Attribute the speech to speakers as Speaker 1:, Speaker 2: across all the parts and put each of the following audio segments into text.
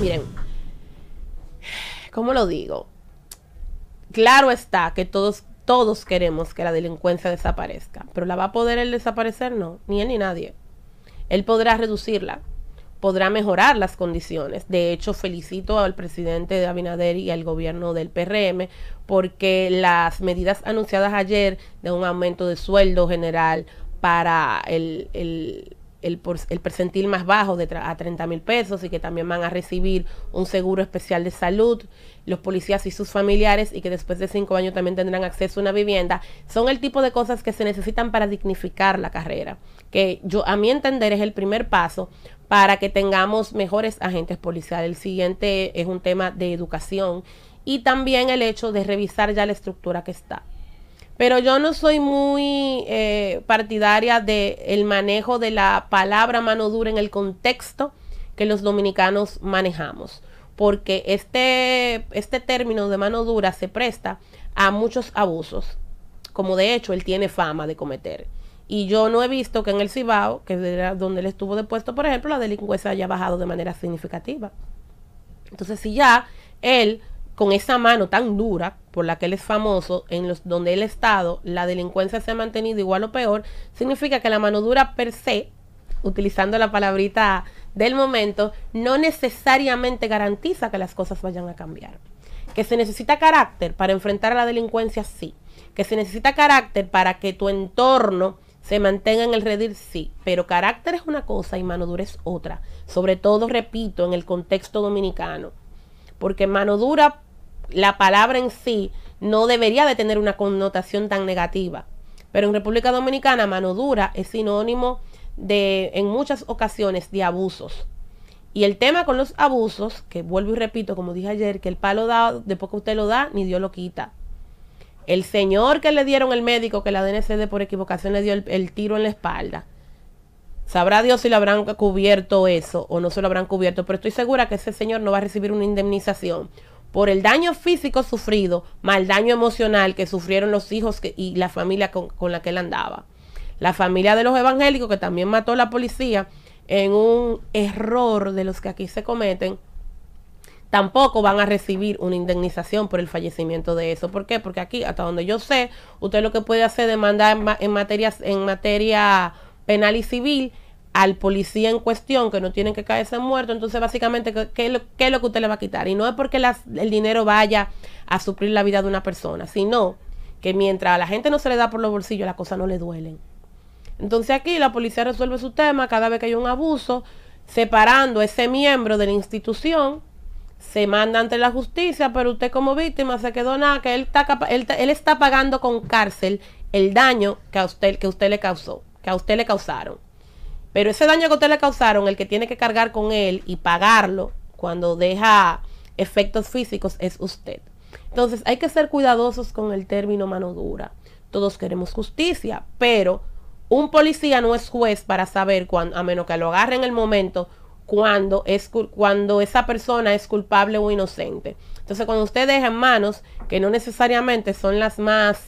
Speaker 1: Miren, ¿cómo lo digo? Claro está que todos, todos queremos que la delincuencia desaparezca, pero ¿la va a poder él desaparecer? No, ni él ni nadie. Él podrá reducirla, podrá mejorar las condiciones. De hecho, felicito al presidente de Abinader y al gobierno del PRM porque las medidas anunciadas ayer de un aumento de sueldo general para el, el el, el percentil más bajo de a 30 mil pesos y que también van a recibir un seguro especial de salud, los policías y sus familiares y que después de cinco años también tendrán acceso a una vivienda, son el tipo de cosas que se necesitan para dignificar la carrera, que yo a mi entender es el primer paso para que tengamos mejores agentes policiales. El siguiente es un tema de educación y también el hecho de revisar ya la estructura que está. Pero yo no soy muy eh, partidaria del manejo de la palabra mano dura en el contexto que los dominicanos manejamos, porque este, este término de mano dura se presta a muchos abusos, como de hecho él tiene fama de cometer. Y yo no he visto que en el Cibao, que era donde él estuvo depuesto, por ejemplo, la delincuencia haya bajado de manera significativa. Entonces, si ya él, con esa mano tan dura, por la que él es famoso, en los donde el Estado, la delincuencia se ha mantenido igual o peor, significa que la mano dura per se, utilizando la palabrita del momento, no necesariamente garantiza que las cosas vayan a cambiar. Que se necesita carácter para enfrentar a la delincuencia, sí. Que se necesita carácter para que tu entorno se mantenga en el redir, sí, pero carácter es una cosa y mano dura es otra. Sobre todo, repito, en el contexto dominicano. Porque mano dura la palabra en sí no debería de tener una connotación tan negativa. Pero en República Dominicana, mano dura es sinónimo de, en muchas ocasiones, de abusos. Y el tema con los abusos, que vuelvo y repito, como dije ayer, que el palo dado de poco usted lo da, ni Dios lo quita. El señor que le dieron el médico, que la DNCD por equivocación le dio el, el tiro en la espalda. Sabrá Dios si lo habrán cubierto eso o no se lo habrán cubierto, pero estoy segura que ese señor no va a recibir una indemnización por el daño físico sufrido, mal daño emocional que sufrieron los hijos y la familia con, la que él andaba. La familia de los evangélicos, que también mató a la policía, en un error de los que aquí se cometen, tampoco van a recibir una indemnización por el fallecimiento de eso. ¿Por qué? Porque aquí, hasta donde yo sé, usted lo que puede hacer es demandar en, en materia penal y civil al policía en cuestión, que no tienen que caerse muerto, entonces básicamente, ¿qué, es lo, que usted le va a quitar? Y no es porque el dinero vaya a suplir la vida de una persona, sino que mientras a la gente no se le da por los bolsillos, las cosas no le duelen. Entonces aquí la policía resuelve su tema cada vez que hay un abuso, separando a ese miembro de la institución, se manda ante la justicia, pero usted como víctima se quedó nada, que él está, él está pagando con cárcel el daño que a usted, que usted le causó, que a usted le causaron. Pero ese daño que usted le causaron, el que tiene que cargar con él y pagarlo cuando deja efectos físicos es usted. Entonces hay que ser cuidadosos con el término mano dura. Todos queremos justicia, pero un policía no es juez para saber, cuando, a menos que lo agarre en el momento, cuando, es, cuando esa persona es culpable o inocente. Entonces cuando usted deja en manos que no necesariamente son las más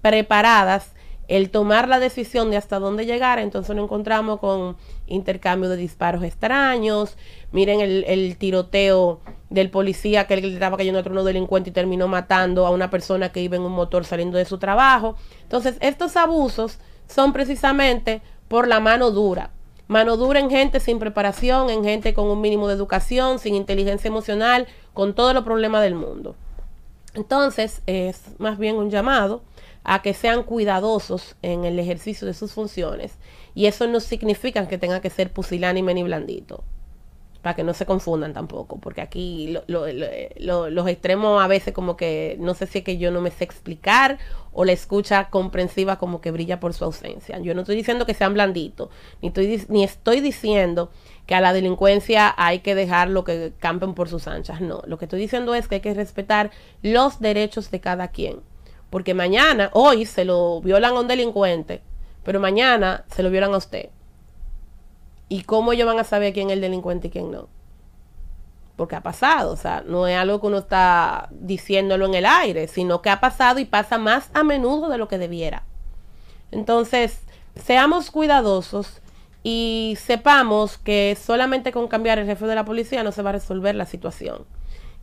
Speaker 1: preparadas, el tomar la decisión de hasta dónde llegar, entonces nos encontramos con intercambio de disparos extraños, miren el, tiroteo del policía que le estaba cayendo a otro delincuente y terminó matando a una persona que iba en un motor saliendo de su trabajo. Entonces, estos abusos son precisamente por la mano dura. Mano dura en gente sin preparación, en gente con un mínimo de educación, sin inteligencia emocional, con todos los problemas del mundo. Entonces, es más bien un llamado a que sean cuidadosos en el ejercicio de sus funciones y eso no significa que tenga que ser pusilánime ni blandito para que no se confundan tampoco, porque aquí los extremos a veces como que no sé si es que yo no me sé explicar o la escucha comprensiva como que brilla por su ausencia. Yo no estoy diciendo que sean blanditos, ni estoy, ni estoy diciendo que a la delincuencia hay que dejar lo que campen por sus anchas, no, lo que estoy diciendo es que hay que respetar los derechos de cada quien porque mañana, hoy se lo violan a un delincuente, pero mañana se lo violan a usted. ¿Y cómo ellos van a saber quién es el delincuente y quién no? Porque ha pasado, o sea, no es algo que uno está diciéndolo en el aire, sino que ha pasado y pasa más a menudo de lo que debiera. Entonces, seamos cuidadosos y sepamos que solamente con cambiar el jefe de la policía no se va a resolver la situación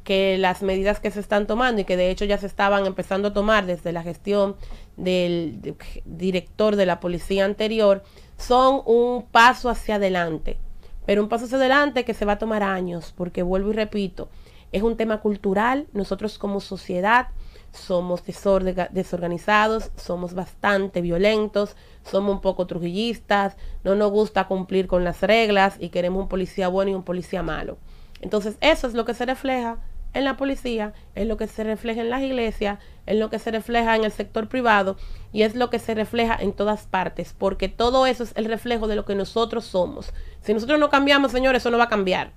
Speaker 1: que las medidas que se están tomando y que de hecho ya se estaban empezando a tomar desde la gestión del director de la policía anterior, son un paso hacia adelante. Pero un paso hacia adelante que se va a tomar años, porque vuelvo y repito, es un tema cultural, nosotros como sociedad somos desorganizados, somos bastante violentos, somos un poco trujillistas, no nos gusta cumplir con las reglas y queremos un policía bueno y un policía malo. Entonces eso es lo que se refleja en la policía, es lo que se refleja en las iglesias, es lo que se refleja en el sector privado y es lo que se refleja en todas partes, porque todo eso es el reflejo de lo que nosotros somos. Si nosotros no cambiamos, señores, eso no va a cambiar.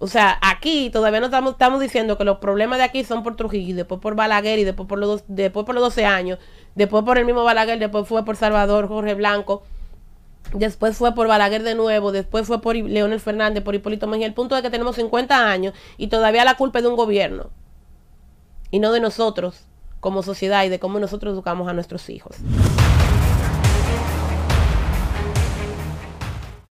Speaker 1: O sea, aquí todavía no estamos, diciendo que los problemas de aquí son por Trujillo, después por Balaguer y después por los, después por los 12 años, después por el mismo Balaguer, después fue por Salvador Jorge Blanco. Después fue por Balaguer de nuevo, después fue por Leónel Fernández, por Hipólito Mejía, el punto de que tenemos 50 años y todavía la culpa es de un gobierno y no de nosotros como sociedad y de cómo nosotros educamos a nuestros hijos.